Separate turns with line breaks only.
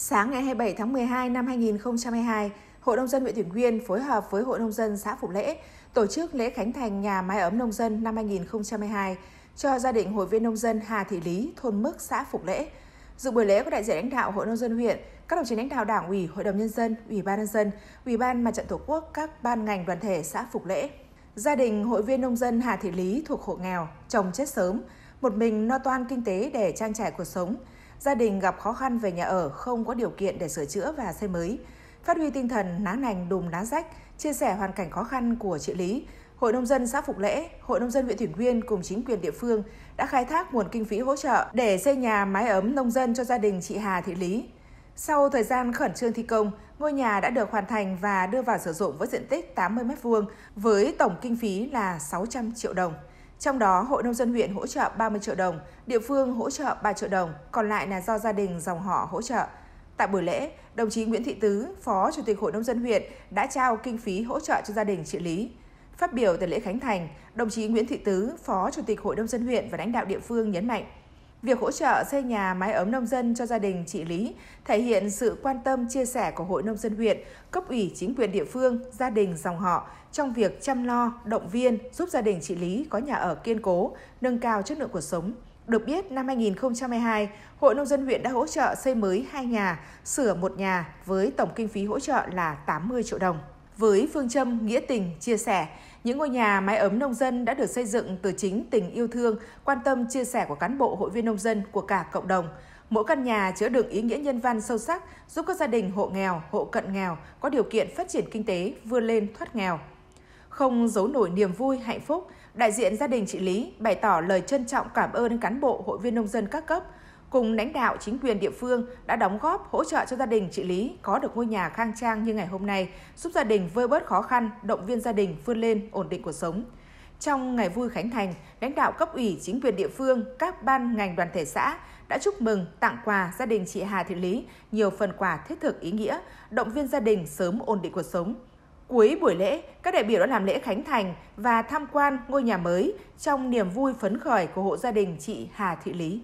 Sáng ngày 27 tháng 12 năm 2022, Hội Nông dân huyện Thủy Nguyên phối hợp với Hội Nông dân xã Phục Lễ tổ chức lễ khánh thành nhà mái ấm nông dân năm 2022 cho gia đình hội viên nông dân Hà Thị Lý, thôn Mức, xã Phục Lễ. Dự buổi lễ có đại diện lãnh đạo Hội Nông dân huyện, các đồng chí lãnh đạo Đảng ủy, Hội đồng Nhân dân, Ủy ban Nhân dân, Ủy ban Mặt trận Tổ quốc, các ban ngành đoàn thể xã Phục Lễ. Gia đình hội viên nông dân Hà Thị Lý thuộc hộ nghèo, chồng chết sớm, một mình no toan kinh tế để trang trải cuộc sống gia đình gặp khó khăn về nhà ở, không có điều kiện để sửa chữa và xây mới. Phát huy tinh thần ná nành đùm lá rách, chia sẻ hoàn cảnh khó khăn của chị Lý, Hội nông dân xã Phục Lễ, Hội nông dân huyện Thủy Nguyên cùng chính quyền địa phương đã khai thác nguồn kinh phí hỗ trợ để xây nhà mái ấm nông dân cho gia đình chị Hà Thị Lý. Sau thời gian khẩn trương thi công, ngôi nhà đã được hoàn thành và đưa vào sử dụng với diện tích 80 m2 với tổng kinh phí là 600 triệu đồng. Trong đó, Hội Nông dân huyện hỗ trợ 30 triệu đồng, địa phương hỗ trợ 3 triệu đồng, còn lại là do gia đình dòng họ hỗ trợ. Tại buổi lễ, đồng chí Nguyễn Thị Tứ, Phó Chủ tịch Hội Nông dân huyện đã trao kinh phí hỗ trợ cho gia đình chị Lý. Phát biểu tại lễ khánh thành, đồng chí Nguyễn Thị Tứ, Phó Chủ tịch Hội Nông dân huyện và lãnh đạo địa phương nhấn mạnh, Việc hỗ trợ xây nhà mái ấm nông dân cho gia đình chị Lý thể hiện sự quan tâm chia sẻ của Hội Nông dân huyện, cấp ủy chính quyền địa phương, gia đình dòng họ trong việc chăm lo, động viên, giúp gia đình chị Lý có nhà ở kiên cố, nâng cao chất lượng cuộc sống. Được biết, năm 2022, Hội Nông dân huyện đã hỗ trợ xây mới 2 nhà, sửa một nhà với tổng kinh phí hỗ trợ là 80 triệu đồng với phương châm nghĩa tình, chia sẻ. Những ngôi nhà mái ấm nông dân đã được xây dựng từ chính tình yêu thương, quan tâm chia sẻ của cán bộ hội viên nông dân của cả cộng đồng. Mỗi căn nhà chứa đựng ý nghĩa nhân văn sâu sắc, giúp các gia đình hộ nghèo, hộ cận nghèo có điều kiện phát triển kinh tế, vươn lên thoát nghèo. Không giấu nổi niềm vui, hạnh phúc, đại diện gia đình chị Lý bày tỏ lời trân trọng cảm ơn cán bộ hội viên nông dân các cấp, cùng lãnh đạo chính quyền địa phương đã đóng góp hỗ trợ cho gia đình chị Lý có được ngôi nhà khang trang như ngày hôm nay, giúp gia đình vơi bớt khó khăn, động viên gia đình vươn lên ổn định cuộc sống. Trong ngày vui khánh thành, lãnh đạo cấp ủy chính quyền địa phương, các ban ngành đoàn thể xã đã chúc mừng tặng quà gia đình chị Hà Thị Lý nhiều phần quà thiết thực ý nghĩa, động viên gia đình sớm ổn định cuộc sống. Cuối buổi lễ, các đại biểu đã làm lễ khánh thành và tham quan ngôi nhà mới trong niềm vui phấn khởi của hộ gia đình chị Hà Thị Lý.